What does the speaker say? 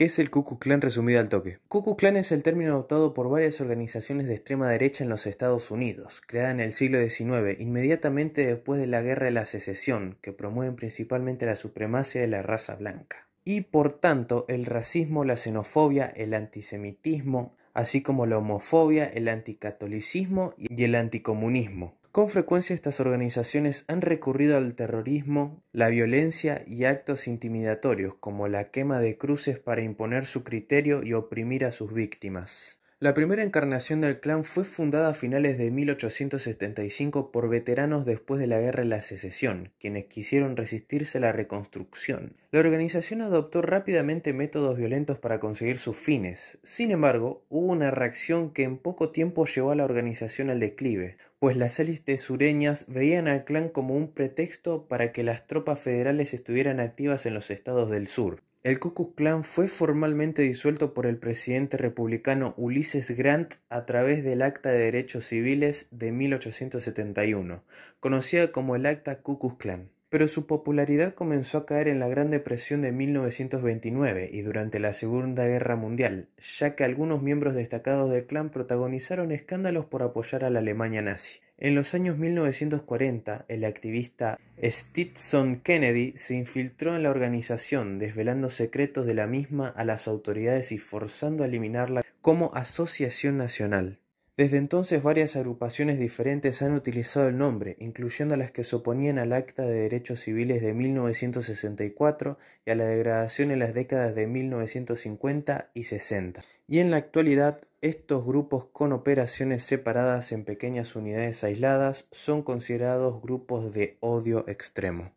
¿Qué es el Ku Klux Klan resumida al toque? Ku Klux Klan es el término adoptado por varias organizaciones de extrema derecha en los Estados Unidos, creada en el siglo XIX, inmediatamente después de la Guerra de la Secesión, que promueven principalmente la supremacía de la raza blanca. Y por tanto, el racismo, la xenofobia, el antisemitismo, así como la homofobia, el anticatolicismo y el anticomunismo. Con frecuencia estas organizaciones han recurrido al terrorismo, la violencia y actos intimidatorios como la quema de cruces para imponer su criterio y oprimir a sus víctimas. La primera encarnación del clan fue fundada a finales de 1875 por veteranos después de la Guerra de la Secesión, quienes quisieron resistirse a la reconstrucción. La organización adoptó rápidamente métodos violentos para conseguir sus fines. Sin embargo, hubo una reacción que en poco tiempo llevó a la organización al declive pues las élites sureñas veían al clan como un pretexto para que las tropas federales estuvieran activas en los estados del sur. El Ku Klux Klan fue formalmente disuelto por el presidente republicano Ulises Grant a través del Acta de Derechos Civiles de 1871, conocida como el Acta Ku Klux Klan pero su popularidad comenzó a caer en la Gran Depresión de 1929 y durante la Segunda Guerra Mundial, ya que algunos miembros destacados del clan protagonizaron escándalos por apoyar a la Alemania nazi. En los años 1940, el activista Stetson Kennedy se infiltró en la organización, desvelando secretos de la misma a las autoridades y forzando a eliminarla como asociación nacional. Desde entonces varias agrupaciones diferentes han utilizado el nombre, incluyendo las que se oponían al Acta de Derechos Civiles de 1964 y a la degradación en las décadas de 1950 y 60. Y en la actualidad, estos grupos con operaciones separadas en pequeñas unidades aisladas son considerados grupos de odio extremo.